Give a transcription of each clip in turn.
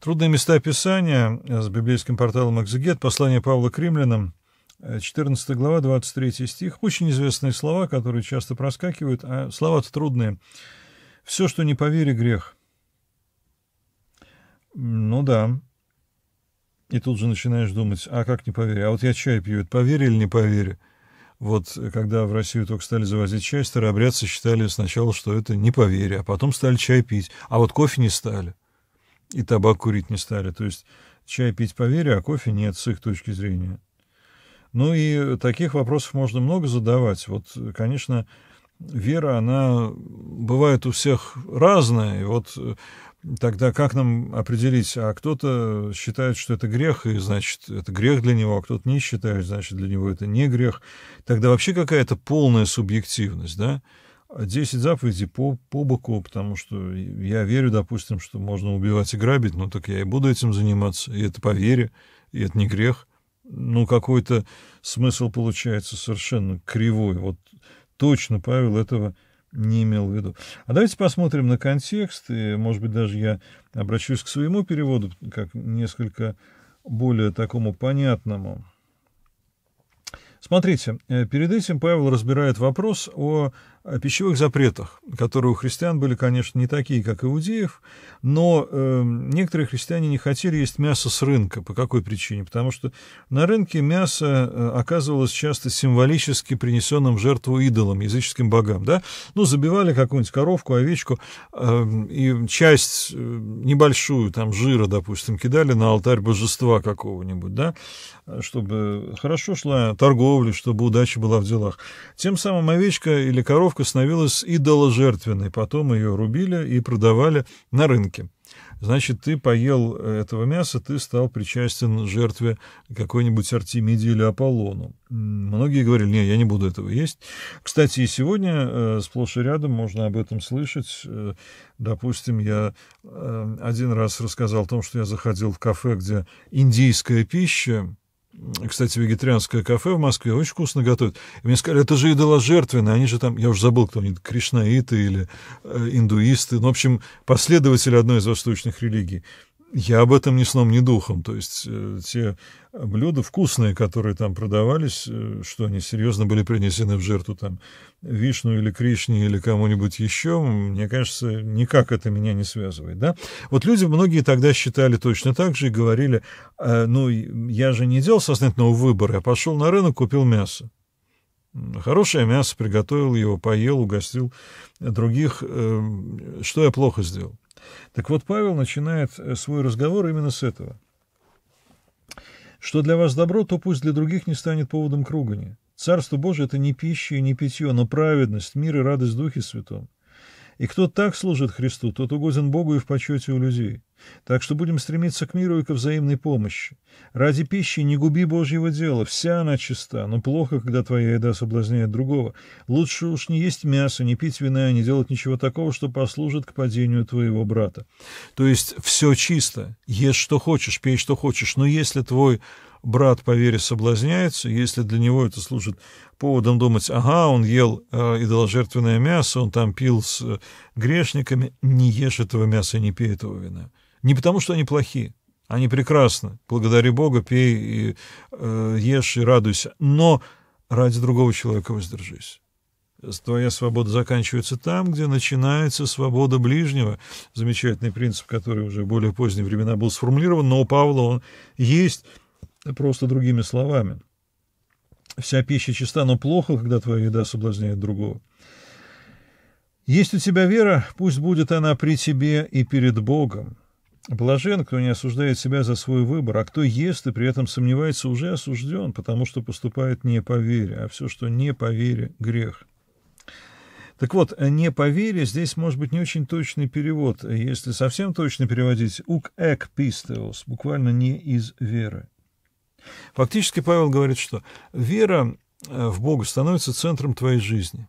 Трудные места писания э, с библейским порталом «Экзегет», послание Павла к римлянам, 14 э, глава, 23 стих. Очень известные слова, которые часто проскакивают, а слова-то трудные. «Все, что не повери, грех». Ну да. И тут же начинаешь думать, а как не по А вот я чай пью, это по или не повери. Вот э, когда в Россию только стали завозить чай, старообрядцы считали сначала, что это не по а потом стали чай пить, а вот кофе не стали и табак курить не стали. То есть чай пить по вере, а кофе нет с их точки зрения. Ну и таких вопросов можно много задавать. Вот, конечно, вера, она бывает у всех разная. И вот э, тогда как нам определить, а кто-то считает, что это грех, и значит, это грех для него, а кто-то не считает, значит, для него это не грех. Тогда вообще какая-то полная субъективность, да? 10 заповедей по, по боку, потому что я верю, допустим, что можно убивать и грабить, ну так я и буду этим заниматься, и это по вере, и это не грех. Ну, какой-то смысл получается совершенно кривой. Вот точно Павел этого не имел в виду. А давайте посмотрим на контекст, и, может быть, даже я обращусь к своему переводу, как несколько более такому понятному. Смотрите, э, перед этим Павел разбирает вопрос о о пищевых запретах, которые у христиан были, конечно, не такие, как иудеев, но э, некоторые христиане не хотели есть мясо с рынка. По какой причине? Потому что на рынке мясо э, оказывалось часто символически принесенным в жертву идолам, языческим богам. Да? Ну, забивали какую-нибудь коровку, овечку, э, и часть э, небольшую там жира, допустим, кидали на алтарь божества какого-нибудь, да? чтобы хорошо шла торговля, чтобы удача была в делах. Тем самым овечка или коровка Ветровка становилась идоложертвенной, потом ее рубили и продавали на рынке. Значит, ты поел э, этого мяса, ты стал причастен жертве какой-нибудь Артемиде или Аполлону. Многие говорили, "Нет, я не буду этого есть. Кстати, и сегодня э, сплошь и рядом можно об этом слышать. Э, допустим, я один раз рассказал о том, что я заходил в кафе, где индийская пища, кстати, вегетарианское кафе в Москве очень вкусно готовят. И мне сказали, это же идоложертвенные, они же там, я уже забыл, кто они, кришнаиты или э, индуисты, ну, в общем, последователи одной из восточных религий. Я об этом ни сном, ни духом. То есть э, те блюда вкусные, которые там продавались, э, что они серьезно были принесены в жертву там Вишну или Кришне или кому-нибудь еще, мне кажется, никак это меня не связывает. Да? Вот люди многие тогда считали точно так же и говорили, э, ну, я же не делал сознательного выбора, я пошел на рынок, купил мясо. Хорошее мясо, приготовил его, поел, угостил других. Э, что я плохо сделал? Так вот, Павел начинает э, свой разговор именно с этого. «Что для вас добро, то пусть для других не станет поводом к ругани. Царство Божие — это не пища и не питье, но праведность, мир и радость Духе Святом. И кто так служит Христу, тот угоден Богу и в почете у людей. Так что будем стремиться к миру и ко взаимной помощи. Ради пищи не губи Божьего дела, вся она чиста, но плохо, когда твоя еда соблазняет другого. Лучше уж не есть мясо, не пить вина, не делать ничего такого, что послужит к падению твоего брата. То есть все чисто, ешь что хочешь, пей что хочешь, но если твой брат по вере соблазняется, если для него это служит поводом думать, ага, он ел э, идоложертвенное мясо, он там пил с э, грешниками, не ешь этого мяса, не пей этого вина. Не потому, что они плохи. Они прекрасны. Благодари Бога, пей, и, э, ешь и радуйся. Но ради другого человека воздержись. Твоя свобода заканчивается там, где начинается свобода ближнего. Замечательный принцип, который уже в более поздние времена был сформулирован, но у Павла он есть просто другими словами. Вся пища чиста, но плохо, когда твоя еда соблазняет другого. Есть у тебя вера, пусть будет она при тебе и перед Богом. Блажен, кто не осуждает себя за свой выбор, а кто ест и при этом сомневается, уже осужден, потому что поступает не по вере, а все, что не по вере, грех. Так вот, не по вере здесь может быть не очень точный перевод. Если совсем точно переводить, ук эк пистеос, буквально не из веры. Фактически Павел говорит, что вера э, в Бога становится центром твоей жизни.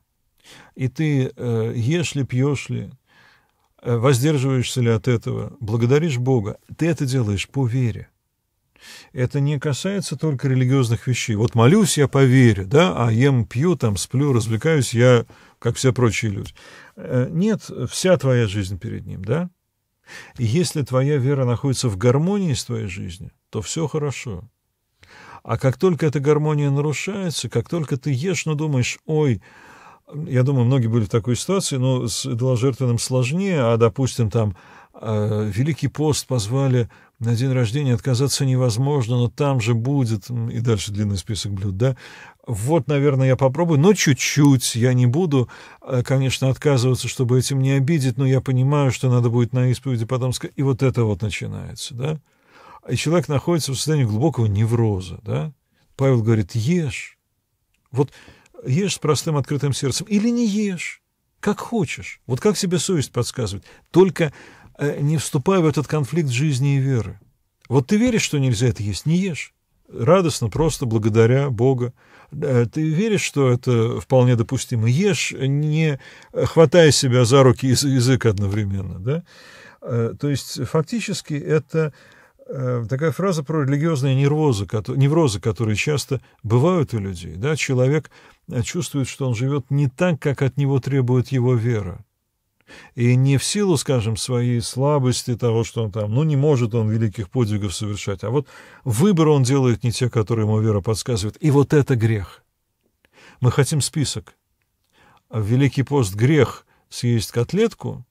И ты э, ешь ли, пьешь ли, Э, воздерживаешься ли от этого? Благодаришь Бога? Ты это делаешь по вере. Это не касается только религиозных вещей. Вот молюсь я по вере, да, а ем, пью, там, сплю, развлекаюсь я, как все прочие люди. Э, нет, вся твоя жизнь перед ним, да? И если твоя вера находится в гармонии с твоей жизнью, то все хорошо. А как только эта гармония нарушается, как только ты ешь, но думаешь, ой, я думаю, многие были в такой ситуации, но с идоложертвенным сложнее, а, допустим, там э, Великий пост позвали на день рождения, отказаться невозможно, но там же будет, и дальше длинный список блюд, да. Вот, наверное, я попробую, но чуть-чуть, я не буду, э, конечно, отказываться, чтобы этим не обидеть, но я понимаю, что надо будет на исповеди потом сказать, и вот это вот начинается, да. И человек находится в состоянии глубокого невроза, да. Павел говорит, ешь. Вот Ешь с простым открытым сердцем или не ешь, как хочешь, вот как себе совесть подсказывает. Только э, не вступай в этот конфликт жизни и веры. Вот ты веришь, что нельзя это есть, не ешь. Радостно, просто благодаря Бога. Э, ты веришь, что это вполне допустимо? Ешь, не хватая себя за руки и за язык одновременно. Да? Э, то есть фактически это Э, такая фраза про религиозные нервозы, неврозы, которые часто бывают у людей. Да? Человек э, чувствует, что он живет не так, как от него требует его вера. И не в силу, скажем, своей слабости, того, что он там, ну, не может он великих подвигов совершать, а вот выбор он делает не те, которые ему вера подсказывает. И вот это грех. Мы хотим список. А Великий пост — грех съесть котлетку —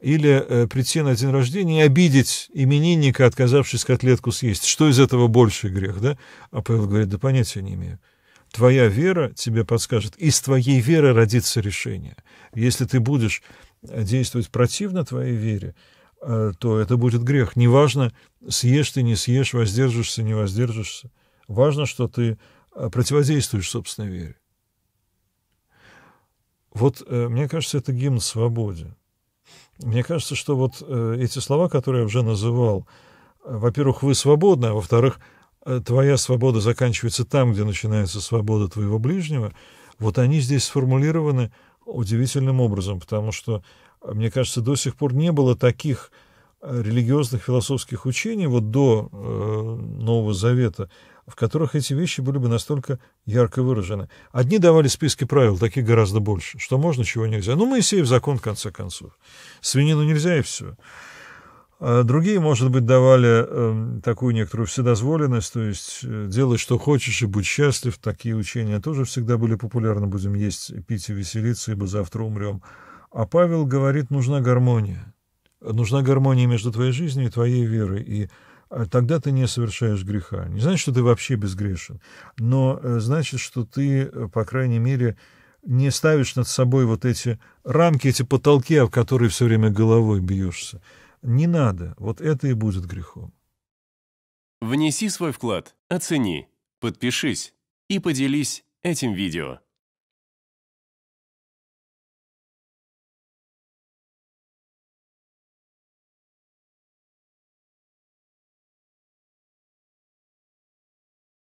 или э, прийти на день рождения и обидеть именинника, отказавшись котлетку съесть. Что из этого больше грех, да? А Павел говорит, да понятия не имею. Твоя вера тебе подскажет, из твоей веры родится решение. Если ты будешь э, действовать противно твоей вере, э, то это будет грех. Неважно, съешь ты, не съешь, воздержишься, не воздержишься. Важно, что ты э, противодействуешь собственной вере. Вот, э, мне кажется, это гимн свободе. Мне кажется, что вот э, эти слова, которые я уже называл, э, во-первых, вы свободны, а во-вторых, э, твоя свобода заканчивается там, где начинается свобода твоего ближнего, вот они здесь сформулированы удивительным образом, потому что, мне кажется, до сих пор не было таких религиозных философских учений вот до э, Нового Завета, в которых эти вещи были бы настолько ярко выражены. Одни давали списки правил, таких гораздо больше, что можно, чего нельзя. Ну, Моисеев закон, в конце концов. Свинину нельзя, и все. А другие, может быть, давали э, такую некоторую вседозволенность, то есть э, делай, что хочешь, и будь счастлив. Такие учения тоже всегда были популярны. Будем есть, пить и веселиться, ибо завтра умрем. А Павел говорит, нужна гармония. Нужна гармония между твоей жизнью и твоей верой. И а тогда ты не совершаешь греха. Не значит, что ты вообще безгрешен, но э, значит, что ты, э, по крайней мере, не ставишь над собой вот эти рамки, эти потолки, в которые все время головой бьешься. Не надо. Вот это и будет грехом. Внеси свой вклад, оцени, подпишись и поделись этим видео.